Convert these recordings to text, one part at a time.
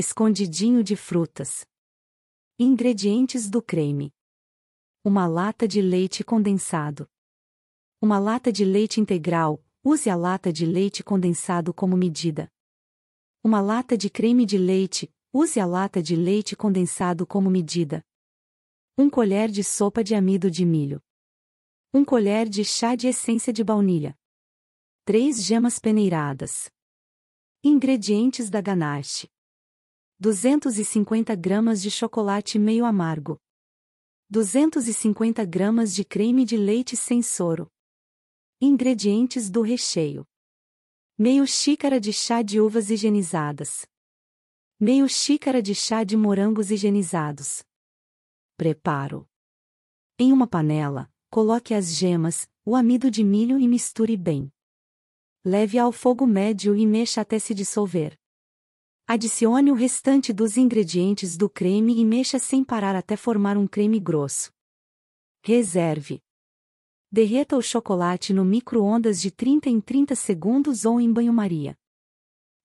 Escondidinho de frutas. Ingredientes do creme: Uma lata de leite condensado. Uma lata de leite integral, use a lata de leite condensado como medida. Uma lata de creme de leite, use a lata de leite condensado como medida. Um colher de sopa de amido de milho. Um colher de chá de essência de baunilha. três gemas peneiradas. Ingredientes da ganache: 250 gramas de chocolate meio amargo. 250 gramas de creme de leite sem soro. Ingredientes do recheio: meio xícara de chá de uvas higienizadas, meio xícara de chá de morangos higienizados. Preparo: em uma panela, coloque as gemas, o amido de milho e misture bem. Leve ao fogo médio e mexa até se dissolver. Adicione o restante dos ingredientes do creme e mexa sem parar até formar um creme grosso. Reserve. Derreta o chocolate no micro-ondas de 30 em 30 segundos ou em banho-maria.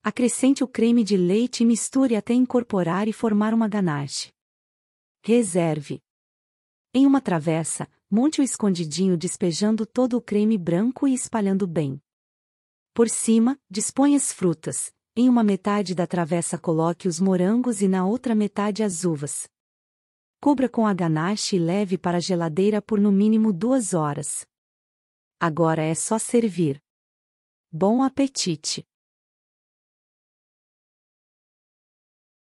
Acrescente o creme de leite e misture até incorporar e formar uma ganache. Reserve. Em uma travessa, monte o escondidinho despejando todo o creme branco e espalhando bem. Por cima, disponha as frutas, em uma metade da travessa coloque os morangos e na outra metade as uvas. Cubra com a ganache e leve para a geladeira por no mínimo duas horas. Agora é só servir. Bom apetite!